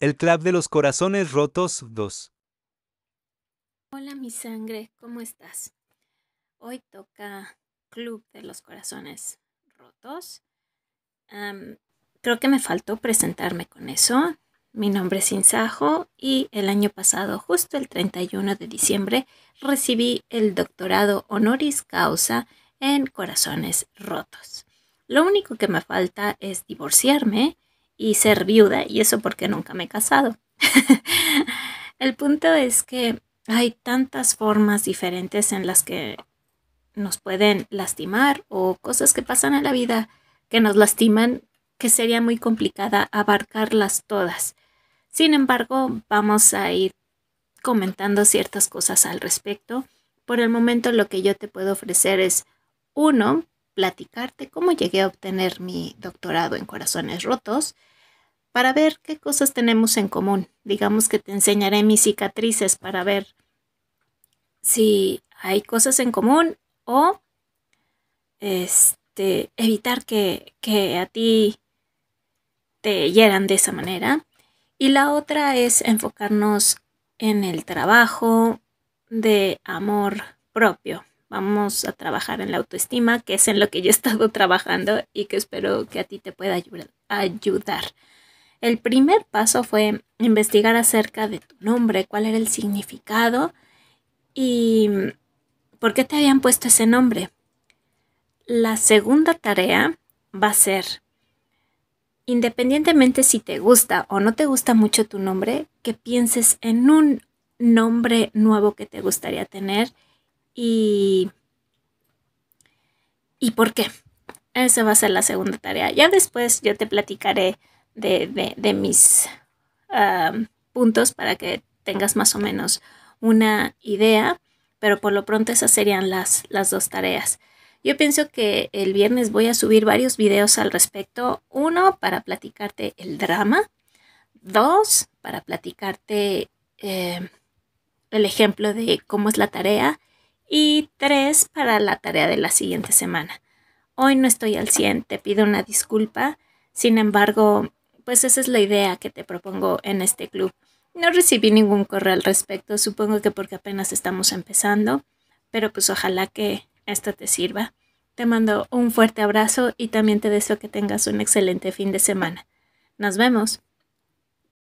El Club de los Corazones Rotos 2. Hola mi sangre, ¿cómo estás? Hoy toca Club de los Corazones Rotos. creo que me faltó presentarme con eso. Mi nombre es Insajo y el año pasado, justo el 31 de diciembre, recibí el doctorado honoris causa en Corazones Rotos. Lo único que me falta es divorciarme y ser viuda, y eso porque nunca me he casado. El punto es que hay tantas formas diferentes en las que nos pueden lastimar o cosas que pasan en la vida que nos lastiman que sería muy complicada abarcarlas todas. Sin embargo, vamos a ir comentando ciertas cosas al respecto. Por el momento lo que yo te puedo ofrecer es, uno, platicarte cómo llegué a obtener mi doctorado en corazones rotos para ver qué cosas tenemos en común. Digamos que te enseñaré mis cicatrices para ver si hay cosas en común o este, evitar que, que a ti te hieran de esa manera. Y la otra es enfocarnos en el trabajo de amor propio. Vamos a trabajar en la autoestima, que es en lo que yo he estado trabajando y que espero que a ti te pueda ayudar. El primer paso fue investigar acerca de tu nombre, cuál era el significado y por qué te habían puesto ese nombre. La segunda tarea va a ser, independientemente si te gusta o no te gusta mucho tu nombre, que pienses en un nombre nuevo que te gustaría tener y, por qué. Esa va a ser la segunda tarea. Ya después yo te platicaré de, mis puntos para que tengas más o menos una idea, pero por lo pronto esas serían las, dos tareas. Yo pienso que el viernes voy a subir varios videos al respecto. Uno, para platicarte el drama. Dos, para platicarte eh, el ejemplo de cómo es la tarea y tres para la tarea de la siguiente semana. Hoy no estoy al 100, te pido una disculpa. Sin embargo, pues esa es la idea que te propongo en este club. No recibí ningún correo al respecto, supongo que porque apenas estamos empezando, pero pues ojalá que esto te sirva. Te mando un fuerte abrazo y también te deseo que tengas un excelente fin de semana. Nos vemos.